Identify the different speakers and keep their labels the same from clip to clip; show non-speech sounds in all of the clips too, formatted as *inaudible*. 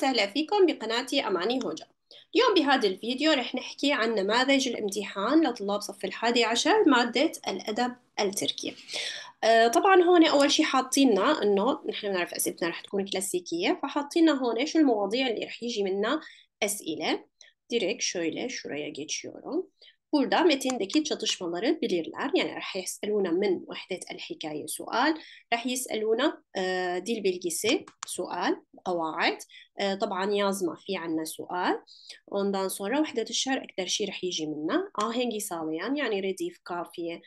Speaker 1: وسهلا فيكم بقناتي أماني هوجا اليوم بهذا الفيديو رح نحكي عن نماذج الامتحان لطلاب صف الحادي عشر مادة الأدب التركي آه، طبعا هون أول شي حاطيننا إنه نحن بنعرف أسئلتنا رح تكون كلاسيكية فحاطيننا هون شو المواضيع اللي رح يجي منها أسئلة direkt şöyle şuraya geçiyorum. Burada metindeki çatışmaları bilirler. Yani رح يسألونا من وحدة الحكاية سؤال. رح يسألونا آه، ديل dil bilgisi سؤال, قواعد. طبعا يازما في عنا سؤال وندان sonra وحدة الشهر أكثر شيء رح يجي منا آهنجي sağlayan yani redif kafiye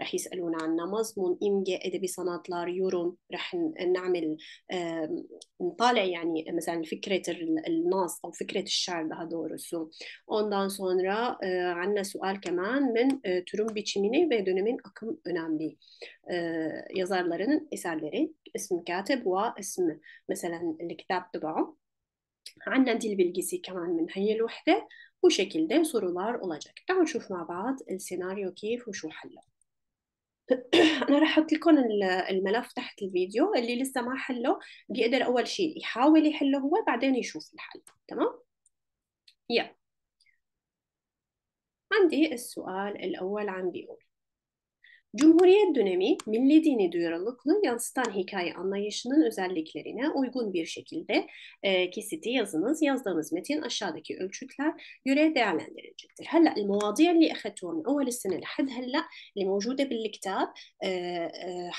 Speaker 1: رح يسألون عنا مضمون imge edebi sanatlar yorum رح نعمل نطالع يعني مثلا فكرة النص أو فكرة الشعر daha doğrusu ondan sonra عنا سؤال كمان من türün biçimini ve dönemin akım önemli yazarların eserleri اسم كاتب واسم مثلا الكتاب تبعه عندنا دي البلجيسي كمان من هي الوحدة وشكل وشكلde لار olacak. تعالوا نشوف مع بعض السيناريو كيف وشو حله. *clears throat* أنا راح أحط لكم الملف تحت الفيديو اللي لسه ما حله بيقدر أول شيء يحاول يحله هو بعدين يشوف الحل تمام؟ يلا عندي السؤال الأول عم بيقول Cumhuriyet dönemi milli dini duyarlılıklı yansıtan hikaye anlayışının özelliklerine uygun bir şekilde e, kesiti yazınız. Yazdığınız metin aşağıdaki ölçütler göre değerlendirilecektir. هلا المواضيع اللي اخذتوها من اول السنه لحد هلا اللي موجوده بالكتاب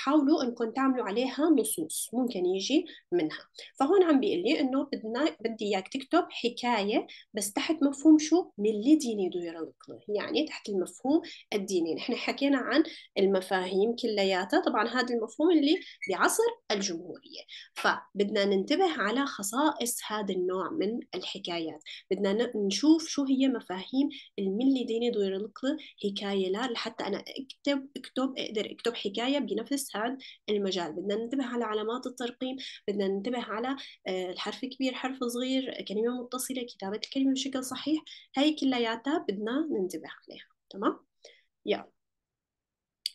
Speaker 1: حاولوا انكم تعملوا عليها نصوص ممكن يجي منها فهون عم بيقول لي انه بدنا بدي اياك تكتب حكايه بس تحت مفهوم شو ملي ديني ديرلقلي يعني تحت المفهوم الديني نحن حكينا عن المفاهيم كلياتها طبعا هذا المفهوم اللي بعصر الجمهورية فبدنا ننتبه على خصائص هذا النوع من الحكايات بدنا نشوف شو هي مفاهيم الملي ديني القضي حكاية لا لحتى أنا أكتب أكتب أقدر أكتب حكاية بنفس هذا المجال بدنا ننتبه على علامات الترقيم بدنا ننتبه على آه، الحرف كبير حرف صغير كلمة متصلة كتابة الكلمة بشكل صحيح هاي كلياتها بدنا ننتبه عليها تمام يلا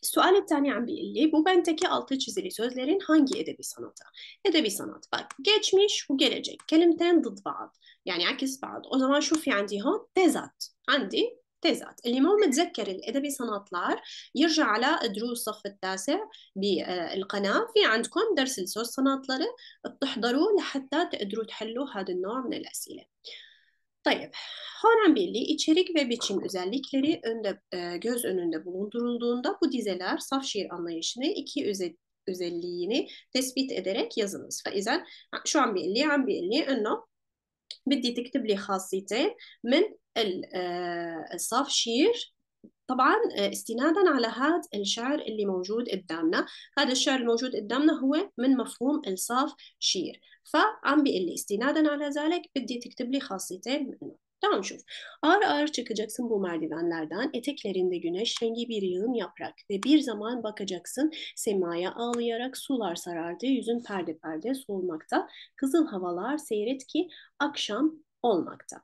Speaker 1: Sual bir tane bir illi. Bu bentteki altı çizili sözlerin hangi edebi sanatı? Edebi sanat. Bak geçmiş bu gelecek. Kelimten dıt bağıt. Yani akis bağıt. O zaman şu fi andi ha tezat. Andi تيزات اللي مو متذكر الادبي صناطلار يرجع على دروس الصف التاسع بالقناه في عندكم درس السوس صناطلره بتحضروه لحتى تقدروا تحلوا هذا النوع من الاسئله Tayyip, Harem Birliği içerik ve biçim özellikleri önde, e, göz önünde bulundurulduğunda bu dizeler saf şiir anlayışını iki öze, özelliğini tespit ederek yazınız. Faizen şu an belli, an belli, önno بدي تكتب لي خاصيتين من الصاف شير طبعا استنادا على هذا الشعر اللي موجود قدامنا هذا الشعر الموجود قدامنا هو من مفهوم إلصاف شير فعم بيقول لي استنادا على ذلك بدي تكتب لي خاصيتين منه Tamam şuf. Ağır ağır çıkacaksın bu merdivenlerden. Eteklerinde güneş rengi bir yığın yaprak ve bir zaman bakacaksın semaya ağlayarak sular sarardı. Yüzün perde perde solmakta. Kızıl havalar seyret ki akşam olmakta.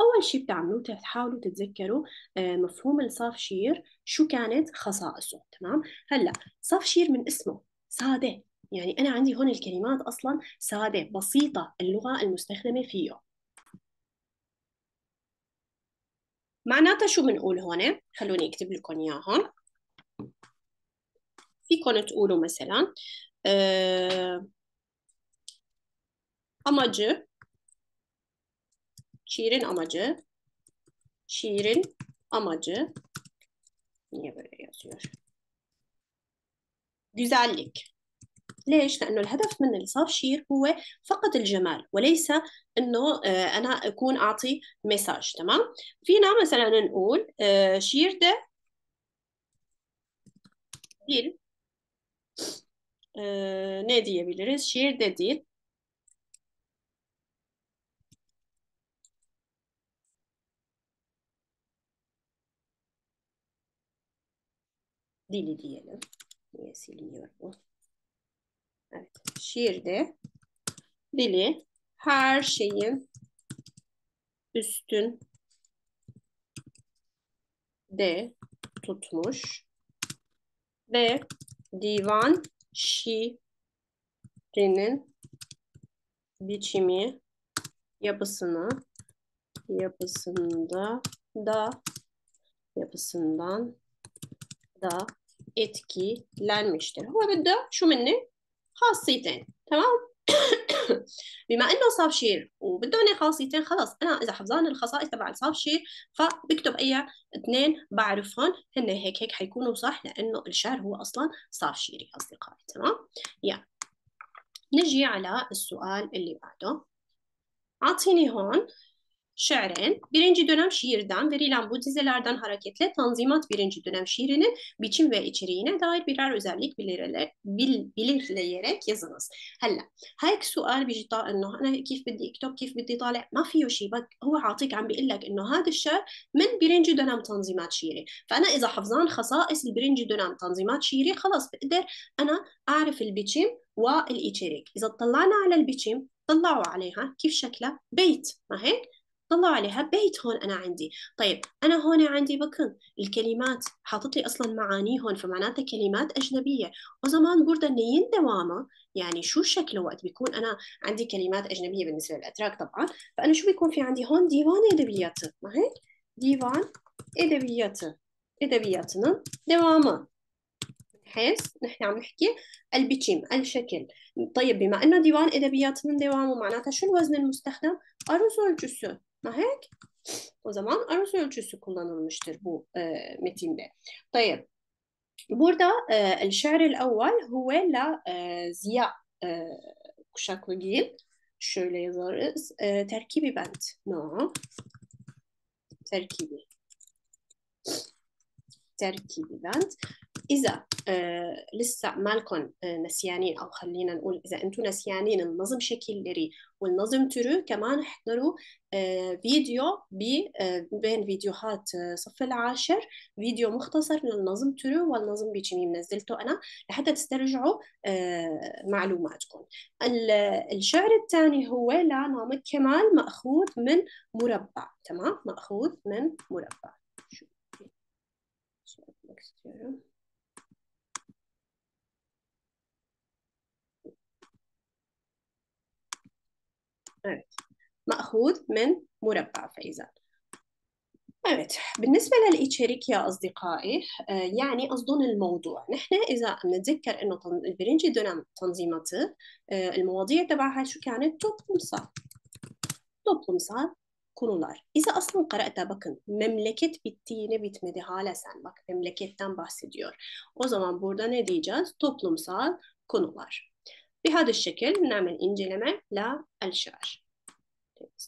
Speaker 1: أول شيء بتعملوه تحاولوا تتذكروا آه، مفهوم الصاف شير شو كانت خصائصه تمام هلا صاف شير من اسمه سادة يعني أنا عندي هون الكلمات أصلا سادة بسيطة اللغة المستخدمة فيه معناتها شو بنقول هون خلوني أكتب لكم إياهم فيكم تقولوا مثلا أه... أمجر Şiirin amacı. Şiirin amacı. Niye böyle yazıyor? Güzellik. ليش؟ لأنه الهدف من الإلصاق شير هو فقط الجمال وليس إنه أنا أكون أعطي مساج تمام؟ فينا مثلا نقول شير ده ديل ne diyebiliriz? Şiir de değil, dili diyelim. Niye siliniyor bu? Evet, şiirde dili her şeyin üstün de tutmuş ve divan şiirinin biçimi yapısını yapısında da yapısından etkilenmiştir. هو بده شو مني؟ خاصيتين تمام؟ بما انه وبده وبدوني خاصيتين خلص انا اذا حفظان الخصائص تبع شير فبكتب اي اثنين بعرفهم هن هيك هيك حيكونوا صح لانه الشعر هو اصلا صابشيري اصدقائي تمام؟ يا نجي على السؤال اللي بعده اعطيني هون şiiren birinci dönem şiirden verilen bu dizelerden hareketle Tanzimat birinci dönem şiirinin biçim ve içeriğine dair birer özellik bil, belirleyerek yazınız. هلا هيك سؤال بيجي انه انا كيف بدي اكتب كيف بدي طالع ما فيه شيء هو عاطيك عم بيقول لك انه هذا الشعر من برنجي دونام تنظيمات شيري فانا اذا حفظان خصائص البرنجي دونام تنظيمات شيري خلص بقدر انا اعرف البيتشيم والإيتشيريك إذا طلعنا على البيتشيم طلعوا عليها كيف شكلها بيت ما هيك طلعوا عليها بيت هون أنا عندي طيب أنا هون عندي بكن الكلمات حاطط لي أصلا معاني هون فمعناتها كلمات أجنبية وزمان بوردا أن دوامه يعني شو شكله وقت بيكون أنا عندي كلمات أجنبية بالنسبة للأتراك طبعا فأنا شو بيكون في عندي هون ديوان ادبيات ما هيك ديوان ادبيات إدبياتنا دوامة حيث نحن عم نحكي البيتشيم الشكل طيب بما انه ديوان ادبيات من دوام شو الوزن المستخدم ارزول جسر Nahek. O zaman aruz ölçüsü kullanılmıştır bu e, metinde. Tayyip. Burada e, şiir el-evvel huve la e, ziya e, kuşaklı giyim. Şöyle yazarız. E, terkibi bent. No. Terkibi. تركيب بند إذا آه لسه مالكم آه نسيانين أو خلينا نقول إذا أنتم نسيانين النظم شكلري والنظم ترو كمان احضروا آه، فيديو آه، بين فيديوهات آه، صف العاشر فيديو مختصر للنظم ترو والنظم بيتشميم نزلته أنا لحتى تسترجعوا معلوماتكم الشعر الثاني هو لا كمال مأخوذ من مربع تمام مأخوذ من مربع مأخوذ من مربع فإذا Evet, بالنسبة للإتشارك يا أصدقائي يعني قصدون الموضوع نحن إذا بنتذكر إنه برنجي دونام تنظيماتي المواضيع تبعها شو كانت toplumsal toplumsal konular. İza aslında karata bakın memleket bittiğini bitmedi hala sen bak memleketten bahsediyor. O zaman burada ne diyeceğiz? Toplumsal konular. بهذا الشكل نعمل إنجلمة للشعر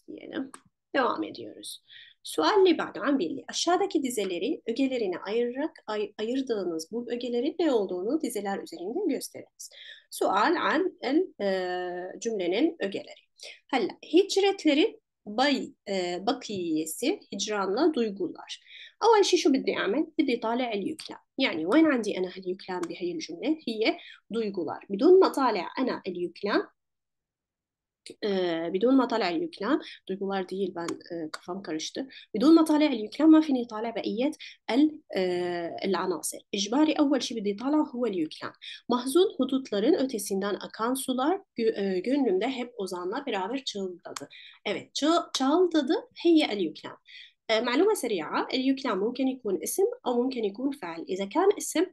Speaker 1: diyelim. Devam ediyoruz. Sualli ba'dan birli. Aşağıdaki dizeleri ögelerine ayırarak ay, ayırdığınız bu ögelerin ne olduğunu dizeler üzerinden gösteriniz. Sual an el e, cümlenin ögeleri. Hala hicretlerin bay e, bakiyesi hicranla duygular. أول شيء شو بدي أعمل؟ بدي طالع اليكلام يعني وين عندي أنا هاليكلام بهي الجملة؟ هي duygular بدون ما طالع el اليكلام بدون ما طالع اليوكلام duygular değil ben e, kafam بدون ما طالع اليوكلام ما فيني طالع بقية العناصر إجباري أول شيء بدي طالع هو اليوكلام mahzun hudutların ötesinden akan sular gö, e, gönlümde hep ozanla beraber çığıldadı evet çığ, هي اليوكلام معلومة سريعة اليوكلام ممكن يكون اسم أو ممكن يكون فعل إذا كان اسم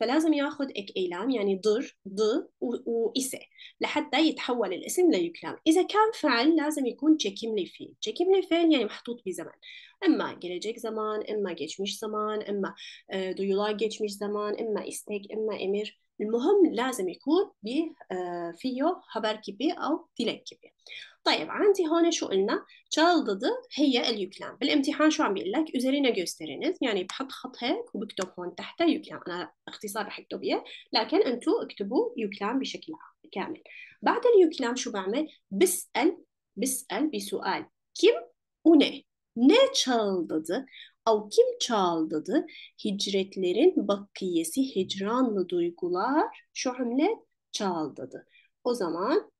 Speaker 1: فلازم ياخذ ايلام يعني ضر ض وإسة لحتى يتحول الاسم ليكلام إذا كان فعل لازم يكون تشيكيملي تشيكيم لي فيل يعني محطوط بزمن إما gelecek زمان إما مش زمان إما دو يو لايك جيتش مش زمان إما استيك إما امير المهم لازم يكون به آه، فيه كبير أو كبير طيب عندي هون شو قلنا ضد هي اليوكلام بالامتحان شو عم يقول لك üzerine جوسترينز يعني بحط خط هيك وبكتب هون تحت يوكلام أنا اختصار رح أكتب إياه لكن أنتم اكتبوا يوكلام بشكل كامل بعد اليوكلام شو بعمل بسأل بسأل بسؤال كم ونه نيتشال ضد Avkim çaldıdı. Hicretlerin bakkiyesi hicranlı duygular şu hamlet çaldıdı. O zaman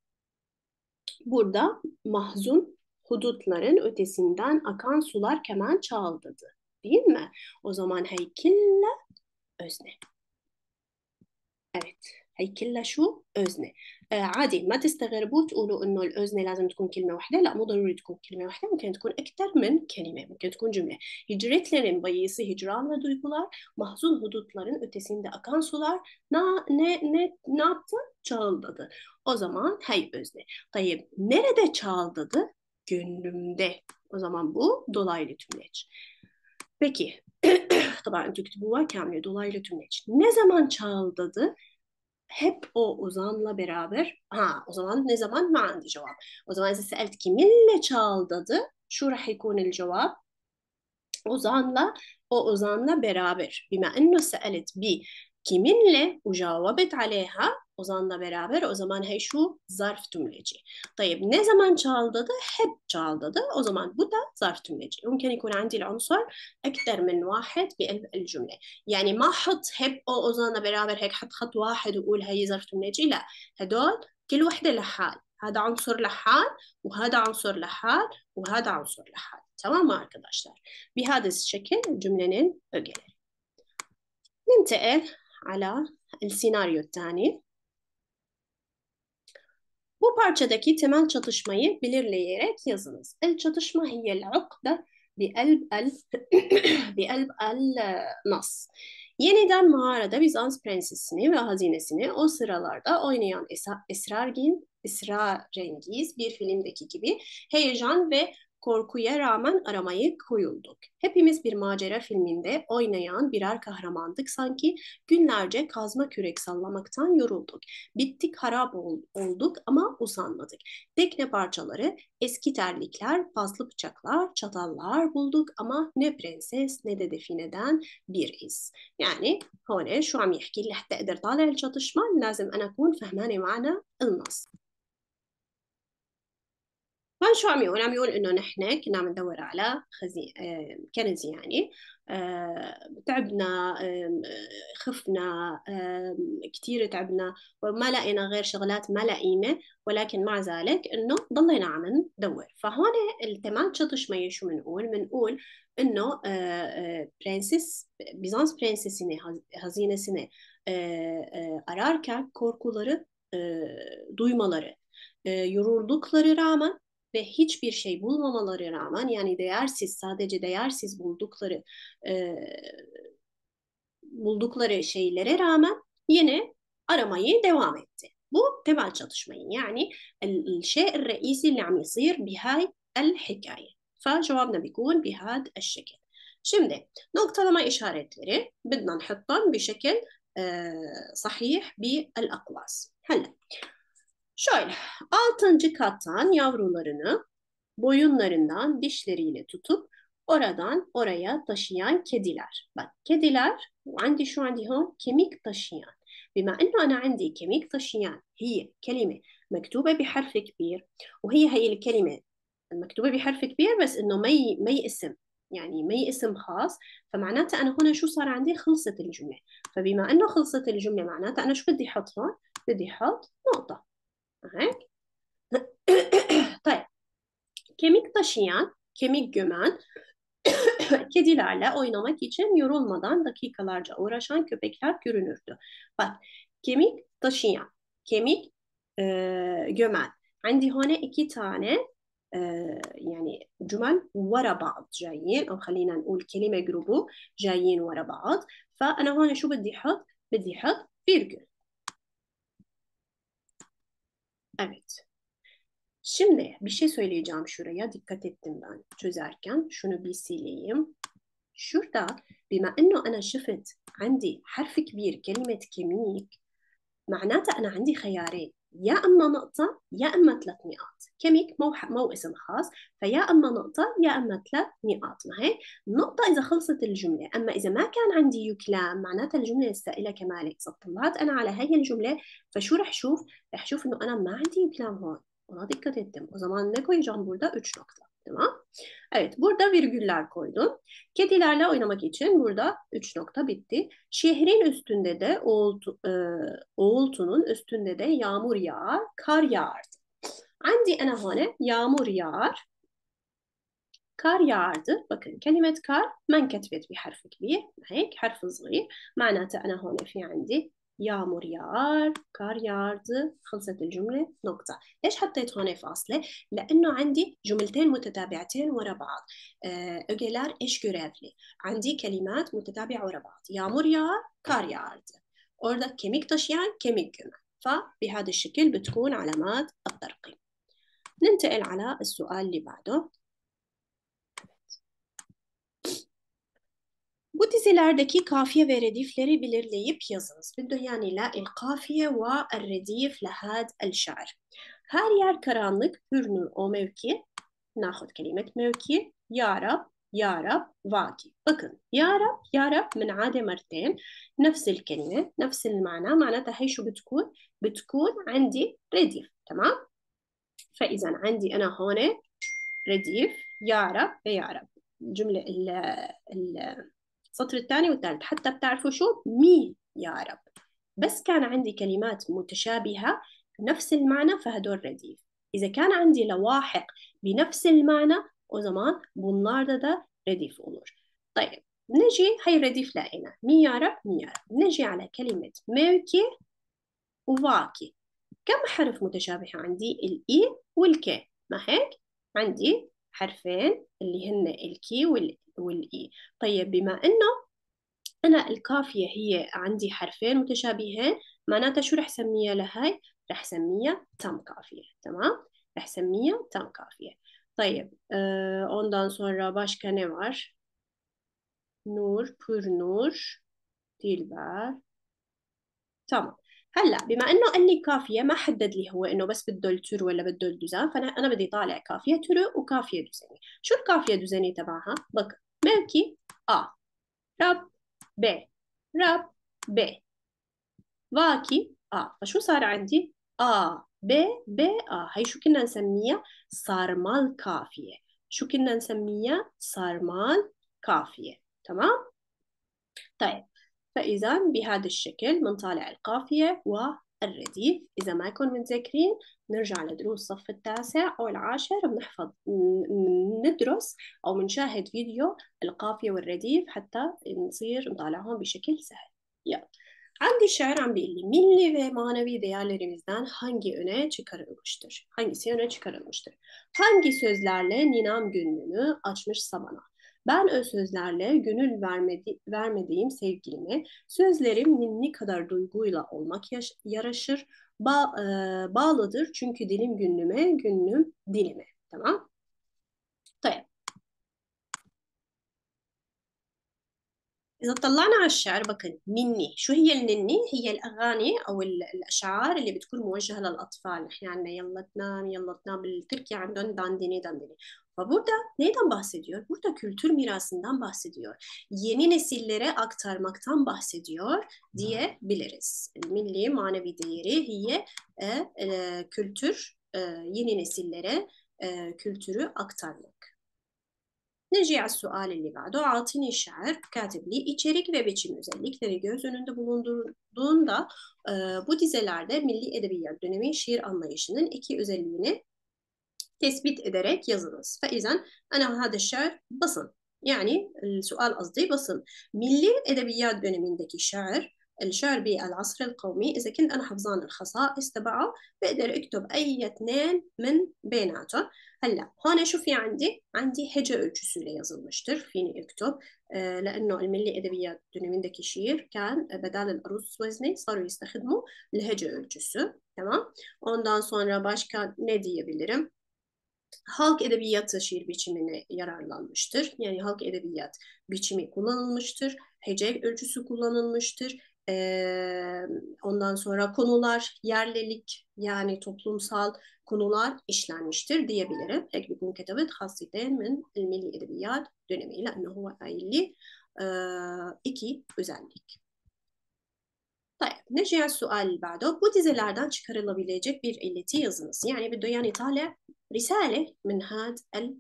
Speaker 1: burada mahzun hudutların ötesinden akan sular kemen çaldıdı. Değil mi? O zaman heykille özne. Evet. Heykille şu özne. عادي ما تستغربوا تقولوا انه الاذن لازم تكون كلمه واحده لا مو ضروري تكون كلمه واحده ممكن تكون اكثر من kelime mümkün تكون cümle hicretlerin bayısı hicran ve duygular mahzun hudutların ötesinde akan sular na, ne ne ne yaptı çağıldadı o zaman hey özne tayyip nerede çağıldadı gönlümde o zaman bu dolaylı tümleç peki tabii tüketimi varken dolaylı tümleç ne zaman çağıldadı hep o uzanla beraber ha o zaman ne zaman ما عندي cevap. O zaman size سألتك من çal dedi. Şu راح يكون الجواب Ozan'la o uzanla beraber. بما انه سألت بي kiminle وجاوبت عليها Ozan'la beraber o zaman he şu zarf tümleci. طيب ne zaman da Hep da O zaman bu da zarf tümleci. ممكن يكون عندي العنصر أكثر من واحد بقلب الجملة. يعني ما حط hep o Ozan'la beraber هيك حط خط واحد وقول هي zarf tümleci. لا هدول كل وحدة لحال. هذا عنصر لحال وهذا عنصر لحال وهذا عنصر لحال. تمام arkadaşlar. بهذا الشكل جملة ögeleri. ننتقل على السيناريو الثاني. Bu parçadaki temel çatışmayı belirleyerek yazınız. El çatışma hiyel ukde bi elb el *clears throat* bi elb el e, nas. Yeniden mağarada Bizans prensesini ve hazinesini o sıralarda oynayan esrargin, esrarengiz bir filmdeki gibi heyecan ve korkuya rağmen aramayı koyulduk. Hepimiz bir macera filminde oynayan birer kahramandık sanki günlerce kazma kürek sallamaktan yorulduk. Bittik harap ol- olduk ama usanmadık. Tekne parçaları, eski terlikler, paslı bıçaklar, çatallar bulduk ama ne prenses ne de defineden bir iz. Yani هون شو عم يحكي لي حتى اقدر طالع الشطشمه لازم انا اكون فهمانه معنى النص هون شو عم يقول عم يقول انه نحن كنا عم ندور على خزي... كنز يعني تعبنا خفنا كثير تعبنا وما لقينا غير شغلات ما لقيمة ولكن مع ذلك انه ضلينا عم ندور فهون التمان شطش مي شو بنقول بنقول انه برنسس بيزانس سنة برنسسine hazinesine ararken korkuları duymaları yoruldukları رامن ve hiçbir şey bulmamaları rağmen yani değersiz sadece değersiz buldukları e, buldukları şeylere rağmen yine aramayı devam etti. Bu temel çatışmayın yani reisi الشيء الرئيسي اللي عم يصير بهاي الحكاية فجوابنا بيكون بهذا الشكل Şimdi noktalama işaretleri بدنا نحطهم بشكل صحيح بالأقواس hala Şöyle, altıncı kattan yavrularını boyunlarından dişleriyle tutup oradan oraya taşıyan kediler. Bak kediler, وعندي şu عندي هون kemik taşıyan. Bima enne ana عندي kemik taşıyan hiye, kelime, هي كلمة مكتوبة بحرف كبير hiye هي الكلمة المكتوبة بحرف كبير بس إنه مي mey isim. يعني مي اسم خاص فمعناتها أنا هنا شو صار عندي خلصت الجملة فبما أنه خلصت الجملة معناتها أنا شو بدي أحط هون بدي أحط نقطة renk. *clears throat* Tay. Kemik taşıyan, kemik gömen, *clears throat* kedilerle oynamak için yorulmadan dakikalarca uğraşan köpekler görünürdü. Bak, kemik taşıyan, kemik e, gömen. عندي iki tane يعني جمل ورا بعض جايين او خلينا نقول كلمه جروبو جايين ورا بعض فانا هون şu بدي احط بدي احط فيرجل Evet. Şimdi bir şey söyleyeceğim şuraya. Dikkat ettim ben çözerken. Şunu bir sileyim. Şurada bima enno ana şifet عندي حرف kibir kelimet kemik معناتها انا عندي خيارين يا اما نقطه يا اما ثلاث نقاط كميك مو مو اسم خاص فيا اما نقطه يا اما ثلاث نقاط ما هيك نقطه اذا خلصت الجمله اما اذا ما كان عندي يو كلام معناتها الجمله السائله كمالك اذا طلعت انا على هي الجمله فشو رح شوف رح شوف انه انا ما عندي يو كلام هون وراضي dikkat وزمان نكو zaman ne 3 نقطه Tamam. Evet burada virgüller koydum. Kedilerle oynamak için burada 3 nokta bitti. Şehrin üstünde de oğultu, e, oğultunun üstünde de yağmur yağar, kar yağardı. Andi enahane yağmur yağar. Kar yağardı. Bakın kelimet kar men ketbet bir harf kbir. Hek harf zgir. Manatı enahane hone fi andi يعمر يار كار يارد خلصت الجملة نقطة ليش حطيت هون فاصلة؟ لأنه عندي جملتين متتابعتين ورا بعض أجلار آه، إيش görevli عندي كلمات متتابعة ورا بعض يعمر يار كار يارد أوردا كيميك taşıyan كيميك جمع فبهذا الشكل بتكون علامات الترقيم ننتقل على السؤال اللي بعده Bu dizilerdeki kafiye ve redifleri belirleyip yazınız. Yani la il kafiye ve el redif lehad el şair. Her yer karanlık, hürnür o mevki. Nahut kelimet mevki. Ya Rab, Ya Rab, vaki. Bakın, Ya Rab, Ya Rab min من عادة مرتين نفس mana. نفس المعنى معناتها هي شو بتكون؟ بتكون عندي رديف تمام؟ andi ana hone, redif, Ya Rab ve Ya Rab. الجملة ال ال السطر الثاني والثالث حتى بتعرفوا شو مي يا رب بس كان عندي كلمات متشابهة نفس المعنى فهدول رديف إذا كان عندي لواحق بنفس المعنى وزمان zaman ده da redif طيب نجي هاي الرديف لقينا رب مي يا رب نجي على كلمة ميركي وواكي كم حرف متشابه عندي الإي والكي ما هيك عندي حرفين اللي هن الكي والإي والإي طيب بما إنه أنا الكافية هي عندي حرفين متشابهين معناتها شو رح سميها لهاي؟ رح سميها تام كافية تمام؟ رح سميها تام كافية طيب e, ondan sonra başka ne var? نور Pürnur, بار تمام هلا بما انه قال لي كافيه ما حدد لي هو انه بس بده التر ولا بده الدوزان فانا انا بدي طالع كافيه تر وكافيه دوزاني شو الكافيه دوزاني تبعها بك Belki A. رب ب رب ب واكي آ فشو صار عندي آ ب ب آ هي شو كنا نسميها صار مال كافية شو كنا نسميها صار مال كافية تمام طيب فإذا بهذا الشكل بنطالع القافية و اوريدي اذا ما كنا متذكرين نرجع لدروس الصف التاسع او العاشر بنحفظ ندرس او بنشاهد فيديو القافيه والرديف حتى نصير نطالعهم بشكل سهل يا عندي الشعر عم بيقول لي مين اللي في مانوي ديالي رمزدان هانجي اونه چكر هانجي سي اونه هانجي سوزلالي نينام گنونو اچمش سبانات Ben öz sözlerle gönül vermedi, vermediğim sevgilime sözlerim ninni kadar duyguyla olmak yaş- yaraşır. Ba- e, bağlıdır çünkü dilim günlüme, günlüm dilime. Tamam. إذا طلعنا على الشعر بكن مني شو هي النني؟ هي الأغاني أو الأشعار اللي بتكون موجهة للأطفال نحن عندنا يلا تنام يلا تنام بالتركي عندهم dandini dandini Ve burada neyden bahsediyor? Burada kültür mirasından bahsediyor. Yeni nesillere aktarmaktan bahsediyor diyebiliriz. Milli manevi değeri hiye e, e, kültür e, yeni nesillere e, kültürü aktarmak. Neciyaz suali li vado altini şer katibliği içerik ve biçim özellikleri göz önünde bulundurduğunda e, bu dizelerde milli edebiyat dönemi şiir anlayışının iki özelliğini tespit ederek yazınız. Feizen ana hada şair basın. Yani e, sual azdi basın. Milli edebiyat dönemindeki şair الشعر بالعصر القومي إذا كنت أنا حفظان الخصائص تبعه بقدر أكتب أي اثنين من بيناتهم هلا هون شو في عندي؟ عندي hece ölçüsüyle yazılmıştır. Fini اكتب لأنه الملي أدبيات dönemindeki şiir كان بدال الأرز وزني صاروا يستخدموا الهece ölçüsü. Tamam. Ondan sonra başka ne diyebilirim? halk edebiyatı şiir biçimine yararlanmıştır. Yani halk edebiyat biçimi kullanılmıştır. Hece ölçüsü kullanılmıştır e, ondan sonra konular, yerlilik yani toplumsal konular işlenmiştir diyebilirim. Teknik müketebet haside min milli edebiyat dönemiyle ennehu ayli iki özellik. Tayyip, Neciyel sual ba'da bu dizelerden çıkarılabilecek bir illeti yazınız. Yani bir duyan itale risale min had el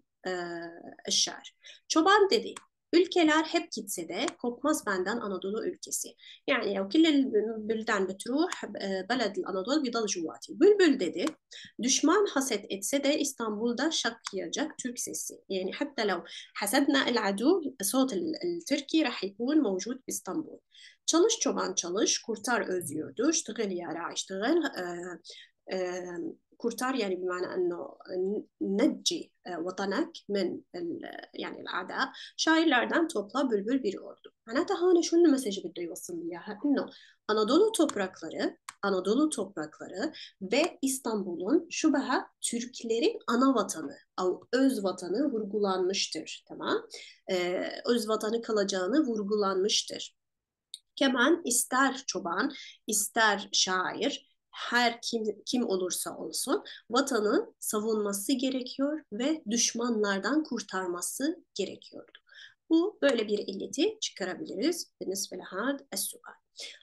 Speaker 1: şer. Çoban dedi, Ülkeler hep gitse de kopmaz benden Anadolu ülkesi. Yani لو كل البلدان بتروح بلد الأنadolu بيضل جواتي. Bülbül dedi, düşman haset etse de İstanbul'da şak şakıyacak Türk sesi. Yani حتى لو حسدنا العدو صوت التركي راح يكون موجود بإسطنبول. Çalış çoban çalış, kurtar öz yurdu, iştigil yara iştigil, e, e, كورتار يعني بمعنى انه نجي وطنك من يعني الاعداء şairlerden topla bülbül bir ordu. Anata hane şunun mesajı bده يوصل ليها انه Anadolu toprakları Anadolu toprakları ve İstanbul'un şu baha Türklerin ana vatanı, öz vatanı vurgulanmıştır. Tamam. Ee, öz vatanı kalacağını vurgulanmıştır. Keman ister çoban, ister şair, her kim, kim olursa olsun vatanı savunması gerekiyor ve düşmanlardan kurtarması gerekiyordu. Bu böyle bir illeti çıkarabiliriz. بالنسبة لهذا السؤال.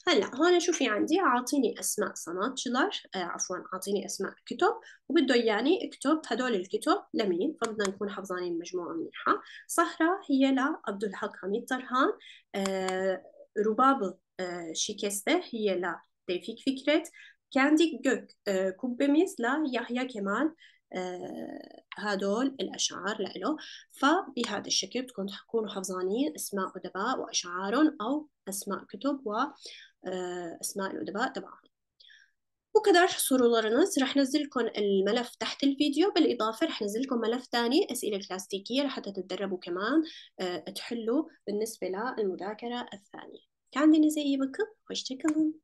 Speaker 1: هلا هون شوفي عندي اعطيني اسماء صناعتشلر آه عفوا اعطيني اسماء كتب وبده يعني اكتب هدول الكتب لمين فبدنا نكون حافظانين مجموعه منيحه صحراء هي لعبد الحق حميد طرحان آه رباب آه شيكسته هي لتوفيق فكرت كاندي جوك كوبيميس ليحيى كمان هادول الأشعار لإله فبهذا الشكل بتكون تكونوا حفظانين أسماء أدباء وأشعارهم أو أسماء كتب وأسماء الأدباء تبعهم وكذلك sorularınız رح نزلكم الملف تحت الفيديو بالإضافة رح نزلكم ملف تاني أسئلة كلاسيكية لحتى تتدربوا كمان تحلوا بالنسبة للمذاكرة الثانية كان دي iyi bakın.